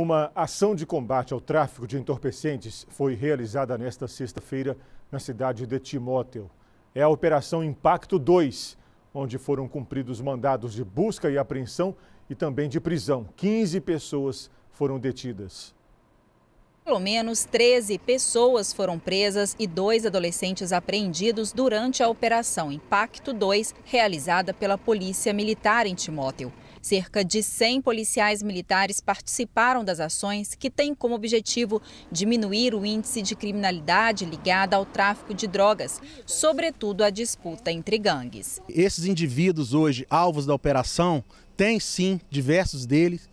Uma ação de combate ao tráfico de entorpecentes foi realizada nesta sexta-feira na cidade de Timóteo. É a Operação Impacto 2, onde foram cumpridos mandados de busca e apreensão e também de prisão. 15 pessoas foram detidas. Pelo menos 13 pessoas foram presas e dois adolescentes apreendidos durante a Operação Impacto 2, realizada pela Polícia Militar em Timóteo. Cerca de 100 policiais militares participaram das ações que têm como objetivo diminuir o índice de criminalidade ligada ao tráfico de drogas, sobretudo a disputa entre gangues. Esses indivíduos hoje, alvos da operação, têm sim, diversos deles,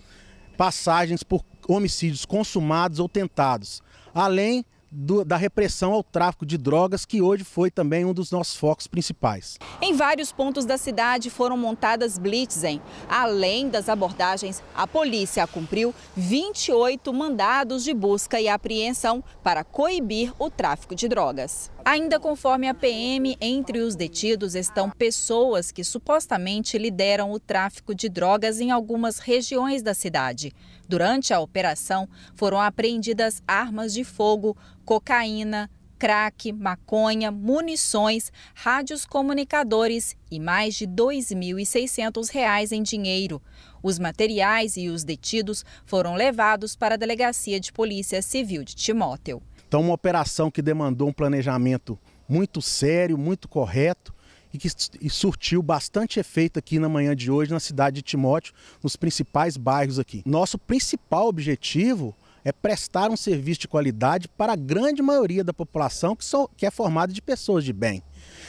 passagens por homicídios consumados ou tentados, além do, da repressão ao tráfico de drogas, que hoje foi também um dos nossos focos principais. Em vários pontos da cidade foram montadas blitzen. Além das abordagens, a polícia cumpriu 28 mandados de busca e apreensão para coibir o tráfico de drogas. Ainda conforme a PM, entre os detidos estão pessoas que supostamente lideram o tráfico de drogas em algumas regiões da cidade. Durante a operação, foram apreendidas armas de fogo, cocaína, crack, maconha, munições, rádios comunicadores e mais de R$ 2.600 em dinheiro. Os materiais e os detidos foram levados para a Delegacia de Polícia Civil de Timóteo. Então, uma operação que demandou um planejamento muito sério, muito correto e que e surtiu bastante efeito aqui na manhã de hoje na cidade de Timóteo, nos principais bairros aqui. Nosso principal objetivo é prestar um serviço de qualidade para a grande maioria da população que, que é formada de pessoas de bem.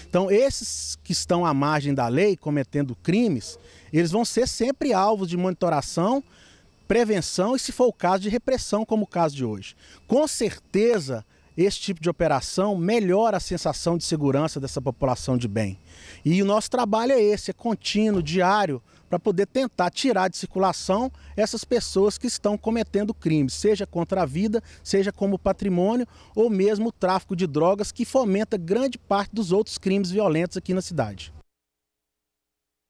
Então, esses que estão à margem da lei, cometendo crimes, eles vão ser sempre alvos de monitoração prevenção e, se for o caso, de repressão, como o caso de hoje. Com certeza, esse tipo de operação melhora a sensação de segurança dessa população de bem. E o nosso trabalho é esse, é contínuo, diário, para poder tentar tirar de circulação essas pessoas que estão cometendo crimes, seja contra a vida, seja como patrimônio, ou mesmo o tráfico de drogas que fomenta grande parte dos outros crimes violentos aqui na cidade.